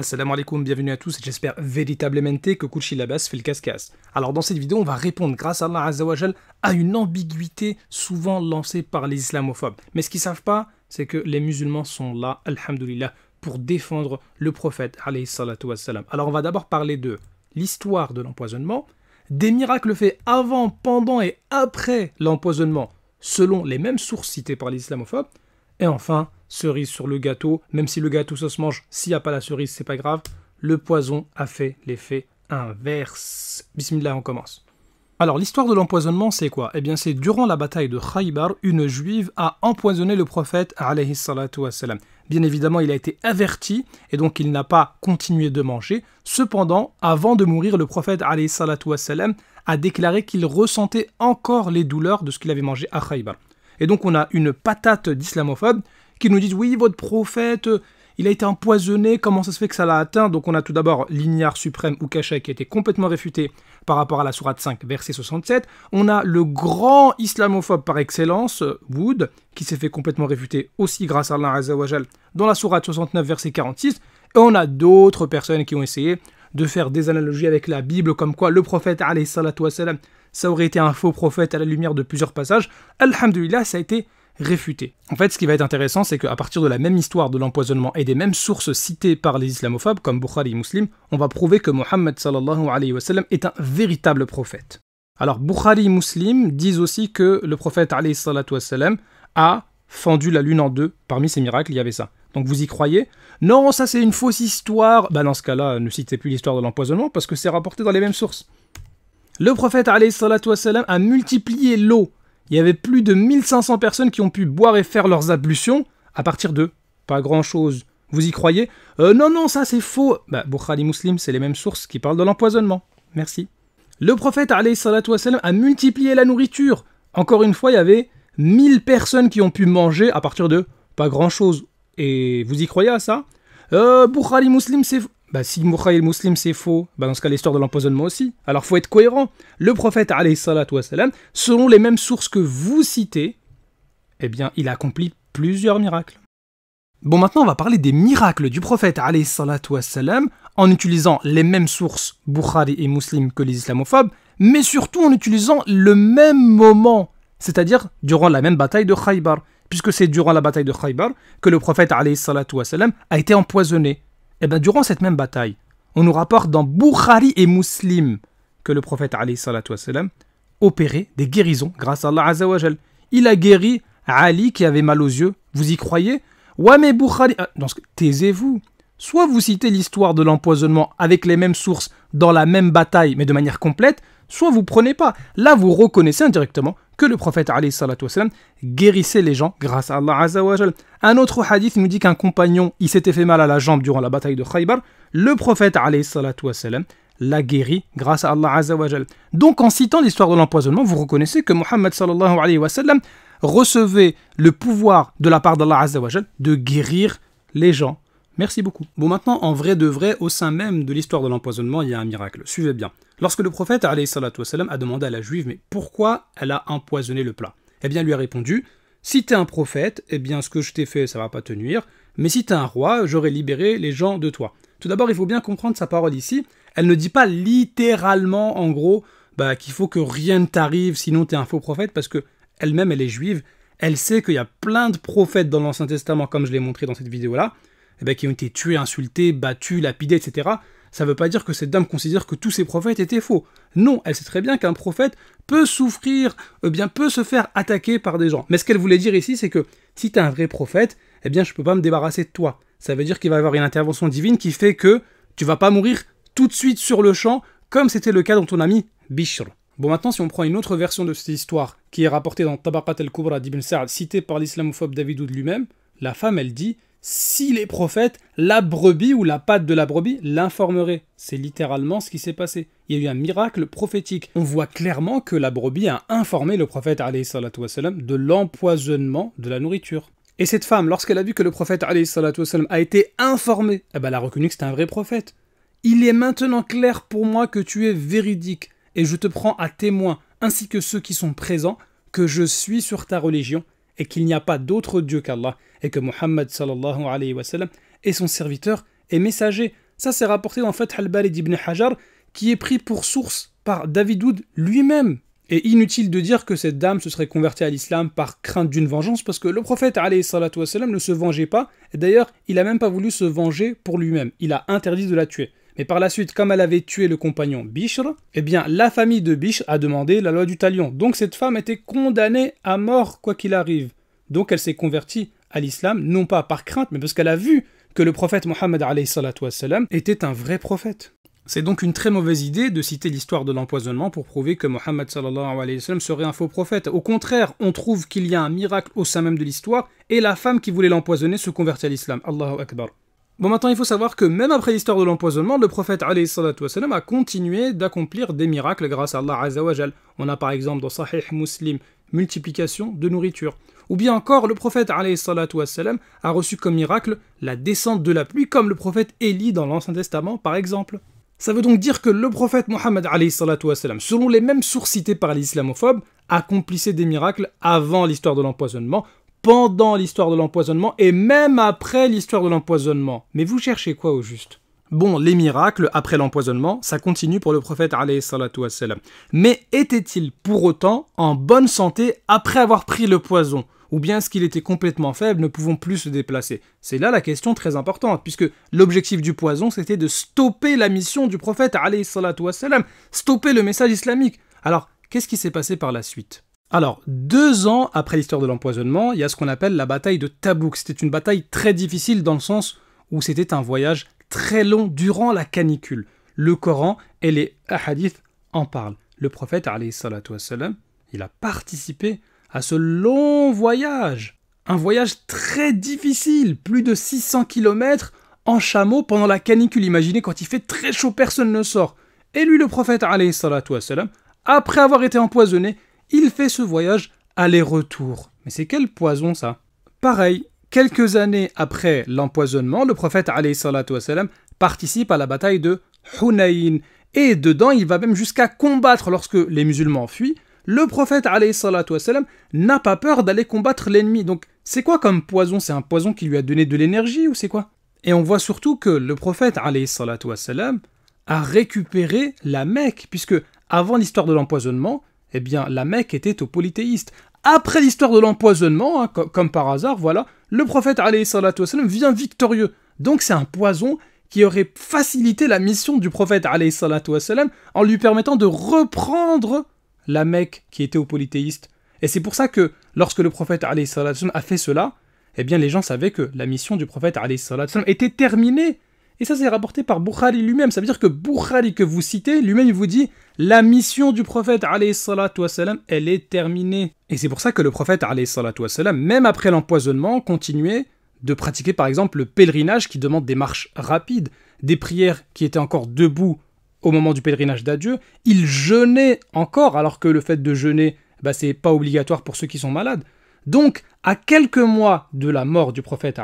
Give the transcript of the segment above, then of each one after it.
Assalamu alaikum, bienvenue à tous, et j'espère véritablement que Kouchi Labas fait le casse-casse. Alors dans cette vidéo, on va répondre grâce à Allah Azzawajal à une ambiguïté souvent lancée par les islamophobes. Mais ce qu'ils savent pas, c'est que les musulmans sont là, alhamdoulilah, pour défendre le prophète, alayhi salatu wassalam. Alors on va d'abord parler de l'histoire de l'empoisonnement, des miracles faits avant, pendant et après l'empoisonnement, selon les mêmes sources citées par les islamophobes, et enfin cerise sur le gâteau, même si le gâteau ça se mange, s'il n'y a pas la cerise, c'est pas grave, le poison a fait l'effet inverse. Bismillah, on commence. Alors l'histoire de l'empoisonnement, c'est quoi Eh bien c'est durant la bataille de Khaybar, une juive a empoisonné le prophète alayhi Bien évidemment, il a été averti et donc il n'a pas continué de manger. Cependant, avant de mourir, le prophète alayhi a déclaré qu'il ressentait encore les douleurs de ce qu'il avait mangé à Khaybar. Et donc on a une patate d'islamophobe qui nous disent oui, votre prophète, euh, il a été empoisonné, comment ça se fait que ça l'a atteint Donc on a tout d'abord l'ignare suprême ou cachet qui a été complètement réfuté par rapport à la Sourate 5, verset 67. On a le grand islamophobe par excellence, euh, Wood, qui s'est fait complètement réfuter aussi grâce à Allah dans la Sourate 69, verset 46. Et on a d'autres personnes qui ont essayé de faire des analogies avec la Bible, comme quoi le prophète, alayhi ça aurait été un faux prophète à la lumière de plusieurs passages. Alhamdulillah, ça a été réfuté. En fait, ce qui va être intéressant, c'est qu'à partir de la même histoire de l'empoisonnement et des mêmes sources citées par les islamophobes, comme Bukhari Muslim, on va prouver que Mohammed alayhi wa sallam, est un véritable prophète. Alors, Bukhari Muslim disent aussi que le prophète alayhi a fendu la lune en deux. Parmi ses miracles, il y avait ça. Donc vous y croyez Non, ça c'est une fausse histoire. Bah dans ce cas-là, ne citez plus l'histoire de l'empoisonnement parce que c'est rapporté dans les mêmes sources. Le prophète a multiplié l'eau il y avait plus de 1500 personnes qui ont pu boire et faire leurs ablutions à partir de Pas grand-chose. Vous y croyez euh, Non, non, ça c'est faux. Bah, Bukhari Muslim, c'est les mêmes sources qui parlent de l'empoisonnement. Merci. Le prophète wassalam, a multiplié la nourriture. Encore une fois, il y avait 1000 personnes qui ont pu manger à partir de Pas grand-chose. Et vous y croyez à ça euh, Muslim, c'est bah, si le Muslim c'est faux, bah, dans ce cas l'histoire de l'empoisonnement aussi. Alors faut être cohérent. Le prophète, wassalam, selon les mêmes sources que vous citez, eh bien il a accompli plusieurs miracles. Bon maintenant on va parler des miracles du prophète wassalam, en utilisant les mêmes sources Bukhari et Muslim que les islamophobes, mais surtout en utilisant le même moment, c'est-à-dire durant la même bataille de Khaybar, puisque c'est durant la bataille de Khaybar que le prophète wassalam, a été empoisonné. Eh ben, durant cette même bataille, on nous rapporte dans Bukhari et Muslim que le prophète wasallam) opérait des guérisons grâce à Allah Il a guéri Ali qui avait mal aux yeux. Vous y croyez Ouais, mais Bukhari. Euh, taisez-vous. Soit vous citez l'histoire de l'empoisonnement avec les mêmes sources dans la même bataille, mais de manière complète, soit vous prenez pas. Là, vous reconnaissez indirectement que le prophète والسلام, guérissait les gens grâce à Allah Azzawajal. Un autre hadith nous dit qu'un compagnon il s'était fait mal à la jambe durant la bataille de Khaybar. Le prophète l'a guéri grâce à Allah Azzawajal. Donc en citant l'histoire de l'empoisonnement, vous reconnaissez que Mohammed recevait le pouvoir de la part d'Allah de guérir les gens. Merci beaucoup. Bon maintenant, en vrai de vrai, au sein même de l'histoire de l'empoisonnement, il y a un miracle. Suivez bien. Lorsque le prophète a demandé à la juive mais pourquoi elle a empoisonné le plat Eh bien, elle lui a répondu si t'es un prophète, eh bien ce que je t'ai fait, ça va pas te nuire, mais si t'es un roi, j'aurais libéré les gens de toi. Tout d'abord, il faut bien comprendre sa parole ici. Elle ne dit pas littéralement, en gros, bah, qu'il faut que rien ne t'arrive, sinon t'es un faux prophète, parce que elle-même, elle est juive, elle sait qu'il y a plein de prophètes dans l'Ancien Testament, comme je l'ai montré dans cette vidéo-là, eh ben, qui ont été tués, insultés, battus, lapidés, etc., ça ne veut pas dire que cette dame considère que tous ces prophètes étaient faux. Non, elle sait très bien qu'un prophète peut souffrir, euh, bien peut se faire attaquer par des gens. Mais ce qu'elle voulait dire ici, c'est que si tu es un vrai prophète, eh bien je ne peux pas me débarrasser de toi. Ça veut dire qu'il va y avoir une intervention divine qui fait que tu vas pas mourir tout de suite sur le champ, comme c'était le cas dans ton ami Bishr. Bon, maintenant, si on prend une autre version de cette histoire, qui est rapportée dans Tabaqat al-Kubra d'Ibn Sa'd, citée par l'islamophobe David Oud lui-même, la femme, elle dit si les prophètes, la brebis ou la pâte de la brebis l'informerait. C'est littéralement ce qui s'est passé. Il y a eu un miracle prophétique. On voit clairement que la brebis a informé le prophète de l'empoisonnement de la nourriture. Et cette femme, lorsqu'elle a vu que le prophète a été informé, eh ben, elle a reconnu que c'était un vrai prophète. Il est maintenant clair pour moi que tu es véridique, et je te prends à témoin, ainsi que ceux qui sont présents, que je suis sur ta religion et qu'il n'y a pas d'autre Dieu qu'Allah, et que Muhammad sallallahu alayhi wa est son serviteur et messager. Ça, c'est rapporté en fait al-Balid ibn Hajar, qui est pris pour source par David Wood lui-même. Et inutile de dire que cette dame se serait convertie à l'islam par crainte d'une vengeance, parce que le prophète alayhi wa ne se vengeait pas, et d'ailleurs, il a même pas voulu se venger pour lui-même, il a interdit de la tuer. Mais par la suite, comme elle avait tué le compagnon Bishr, eh bien la famille de Bishr a demandé la loi du talion. Donc cette femme était condamnée à mort quoi qu'il arrive. Donc elle s'est convertie à l'islam, non pas par crainte, mais parce qu'elle a vu que le prophète Mohammed était un vrai prophète. C'est donc une très mauvaise idée de citer l'histoire de l'empoisonnement pour prouver que Mohammed serait un faux prophète. Au contraire, on trouve qu'il y a un miracle au sein même de l'histoire et la femme qui voulait l'empoisonner se convertit à l'islam. Allahu Akbar. Bon, maintenant, il faut savoir que même après l'histoire de l'empoisonnement, le prophète a continué d'accomplir des miracles grâce à Allah Azzawajal. On a par exemple dans Sahih Muslim multiplication de nourriture. Ou bien encore, le prophète a reçu comme miracle la descente de la pluie, comme le prophète Élie dans l'Ancien Testament par exemple. Ça veut donc dire que le prophète Mohammed, selon les mêmes sources citées par l'islamophobe, accomplissait des miracles avant l'histoire de l'empoisonnement, pendant l'histoire de l'empoisonnement et même après l'histoire de l'empoisonnement. Mais vous cherchez quoi au juste Bon, les miracles après l'empoisonnement, ça continue pour le prophète wassalam. Mais était-il pour autant en bonne santé après avoir pris le poison Ou bien est-ce qu'il était complètement faible, ne pouvant plus se déplacer C'est là la question très importante, puisque l'objectif du poison, c'était de stopper la mission du prophète wassalam, stopper le message islamique. Alors, qu'est-ce qui s'est passé par la suite alors, deux ans après l'histoire de l'empoisonnement, il y a ce qu'on appelle la bataille de Tabouk. C'était une bataille très difficile dans le sens où c'était un voyage très long durant la canicule. Le Coran et les hadiths en parlent. Le prophète, wassalam, il a participé à ce long voyage. Un voyage très difficile, plus de 600 km en chameau pendant la canicule. Imaginez quand il fait très chaud, personne ne sort. Et lui, le prophète, wassalam, après avoir été empoisonné, il fait ce voyage aller-retour. Mais c'est quel poison ça Pareil, quelques années après l'empoisonnement, le prophète wassalam, participe à la bataille de Hunayn. Et dedans, il va même jusqu'à combattre lorsque les musulmans fuient. Le prophète wassalam, n'a pas peur d'aller combattre l'ennemi. Donc c'est quoi comme poison C'est un poison qui lui a donné de l'énergie ou c'est quoi Et on voit surtout que le prophète wassalam, a récupéré la Mecque, puisque avant l'histoire de l'empoisonnement, eh bien, la Mecque était au polythéiste. Après l'histoire de l'empoisonnement, hein, comme par hasard, voilà, le prophète wassalam, vient victorieux. Donc c'est un poison qui aurait facilité la mission du prophète wassalam, en lui permettant de reprendre la Mecque qui était au polythéiste. Et c'est pour ça que lorsque le prophète a fait cela, eh bien les gens savaient que la mission du prophète était terminée. Et ça, c'est rapporté par Bukhari lui-même. Ça veut dire que Bukhari que vous citez, lui-même, il vous dit la mission du prophète, wassalam, elle est terminée. Et c'est pour ça que le prophète, wassalam, même après l'empoisonnement, continuait de pratiquer par exemple le pèlerinage qui demande des marches rapides, des prières qui étaient encore debout au moment du pèlerinage d'adieu. Il jeûnait encore, alors que le fait de jeûner, bah, c'est pas obligatoire pour ceux qui sont malades. Donc, à quelques mois de la mort du prophète,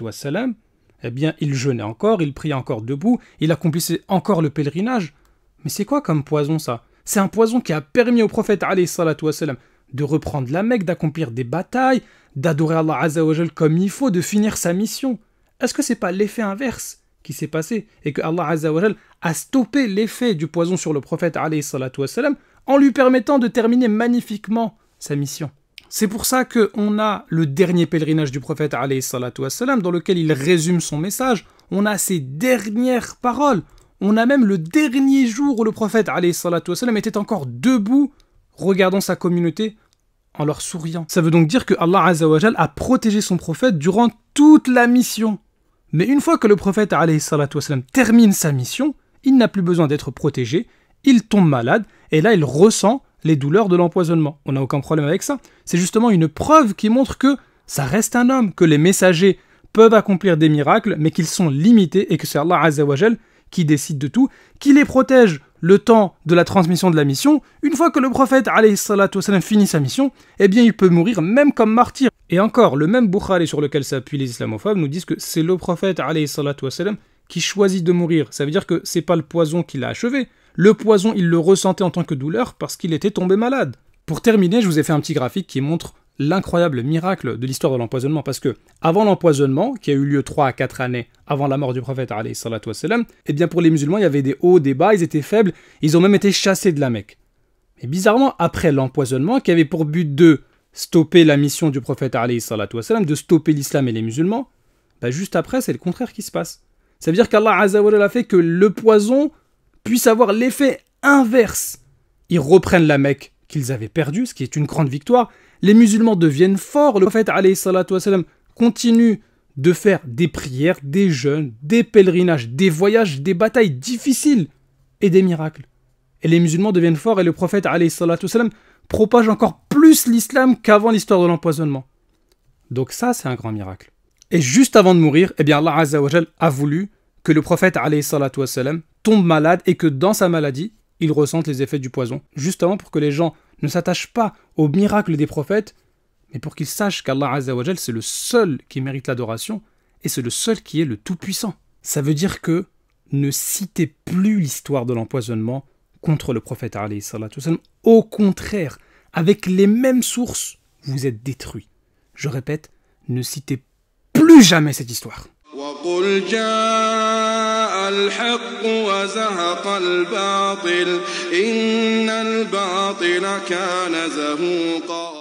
wassalam, eh bien, il jeûnait encore, il priait encore debout, il accomplissait encore le pèlerinage. Mais c'est quoi comme poison ça C'est un poison qui a permis au prophète wassalam, de reprendre la Mecque, d'accomplir des batailles, d'adorer Allah Azzawajal comme il faut, de finir sa mission. Est-ce que c'est pas l'effet inverse qui s'est passé et que Allah Azzawajal a stoppé l'effet du poison sur le prophète wassalam, en lui permettant de terminer magnifiquement sa mission c'est pour ça qu'on a le dernier pèlerinage du prophète wassalam, dans lequel il résume son message, on a ses dernières paroles, on a même le dernier jour où le prophète wassalam, était encore debout, regardant sa communauté en leur souriant. Ça veut donc dire que Allah a protégé son prophète durant toute la mission. Mais une fois que le prophète wassalam, termine sa mission, il n'a plus besoin d'être protégé, il tombe malade, et là il ressent les douleurs de l'empoisonnement. On n'a aucun problème avec ça. C'est justement une preuve qui montre que ça reste un homme, que les messagers peuvent accomplir des miracles, mais qu'ils sont limités et que c'est Allah qui décide de tout, qui les protège le temps de la transmission de la mission. Une fois que le prophète finit sa mission, eh bien il peut mourir même comme martyr. Et encore, le même Bukhari sur lequel s'appuient les islamophobes nous disent que c'est le prophète qui choisit de mourir. Ça veut dire que c'est pas le poison qui l'a achevé, le poison, il le ressentait en tant que douleur parce qu'il était tombé malade. Pour terminer, je vous ai fait un petit graphique qui montre l'incroyable miracle de l'histoire de l'empoisonnement parce que avant l'empoisonnement qui a eu lieu 3 à 4 années avant la mort du prophète wassalam, eh bien pour les musulmans il y avait des hauts, des bas, ils étaient faibles, ils ont même été chassés de la Mecque. Mais bizarrement après l'empoisonnement qui avait pour but de stopper la mission du prophète wassalam, de stopper l'islam et les musulmans, bah, juste après c'est le contraire qui se passe. Ça veut dire qu'Allah a fait que le poison puissent avoir l'effet inverse. Ils reprennent la Mecque qu'ils avaient perdue, ce qui est une grande victoire. Les musulmans deviennent forts. Le prophète wassalam, continue de faire des prières, des jeûnes, des pèlerinages, des voyages, des batailles difficiles et des miracles. Et les musulmans deviennent forts et le prophète wassalam, propage encore plus l'islam qu'avant l'histoire de l'empoisonnement. Donc ça, c'est un grand miracle. Et juste avant de mourir, eh bien Allah a voulu que le prophète wassalam, tombe malade et que dans sa maladie, il ressente les effets du poison, justement pour que les gens ne s'attachent pas au miracle des prophètes, mais pour qu'ils sachent qu'Allah Azzawajal, c'est le seul qui mérite l'adoration et c'est le seul qui est le Tout-Puissant. Ça veut dire que ne citez plus l'histoire de l'empoisonnement contre le prophète alayhi Au contraire, avec les mêmes sources, vous êtes détruits. Je répète, ne citez plus jamais cette histoire. قل جاء الحق وزهق الباطل إن الباطل كان زهوقا